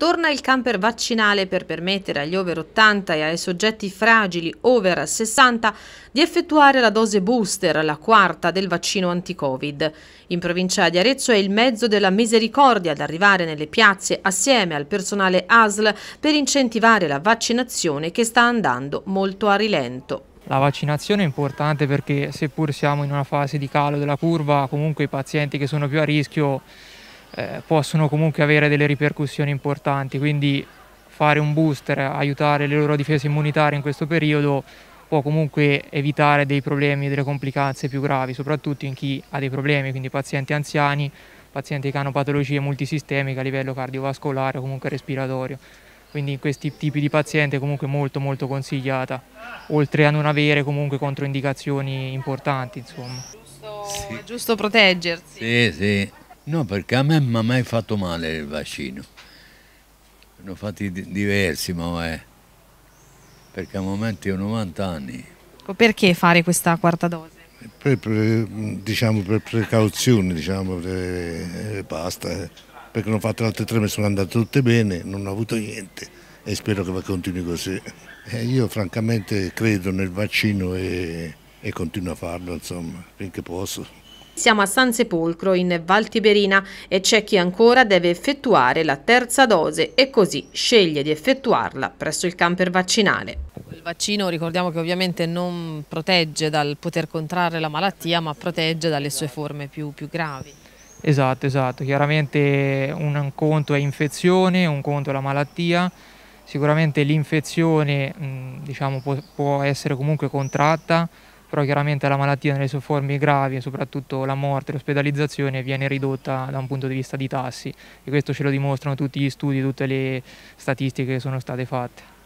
Torna il camper vaccinale per permettere agli over 80 e ai soggetti fragili over 60 di effettuare la dose booster, la quarta del vaccino anti-Covid. In provincia di Arezzo è il mezzo della misericordia ad arrivare nelle piazze assieme al personale ASL per incentivare la vaccinazione che sta andando molto a rilento. La vaccinazione è importante perché seppur siamo in una fase di calo della curva, comunque i pazienti che sono più a rischio eh, possono comunque avere delle ripercussioni importanti, quindi fare un booster, aiutare le loro difese immunitarie in questo periodo può comunque evitare dei problemi delle complicanze più gravi, soprattutto in chi ha dei problemi, quindi pazienti anziani, pazienti che hanno patologie multisistemiche a livello cardiovascolare o comunque respiratorio. Quindi in questi tipi di pazienti è comunque molto molto consigliata, oltre a non avere comunque controindicazioni importanti, insomma. Giusto, sì. giusto proteggersi. Sì, sì. No, perché a me non mi ha mai fatto male il vaccino. Ne ho fatti diversi, ma è... Perché a momenti ho 90 anni. Ecco, perché fare questa quarta dose? Per, per, diciamo, per precauzione, diciamo, per, eh, basta. Eh. Perché non ho fatto altre tre, mi sono andate tutte bene, non ho avuto niente e spero che continui così. Eh, io francamente credo nel vaccino e, e continuo a farlo, insomma, finché posso. Siamo a San Sepolcro in Val Tiberina e c'è chi ancora deve effettuare la terza dose e così sceglie di effettuarla presso il camper vaccinale. Il vaccino ricordiamo che ovviamente non protegge dal poter contrarre la malattia ma protegge dalle sue forme più, più gravi. Esatto, esatto, chiaramente un conto è infezione, un conto è la malattia, sicuramente l'infezione diciamo, può, può essere comunque contratta però chiaramente la malattia nelle sue forme gravi e soprattutto la morte, l'ospedalizzazione viene ridotta da un punto di vista di tassi e questo ce lo dimostrano tutti gli studi, tutte le statistiche che sono state fatte.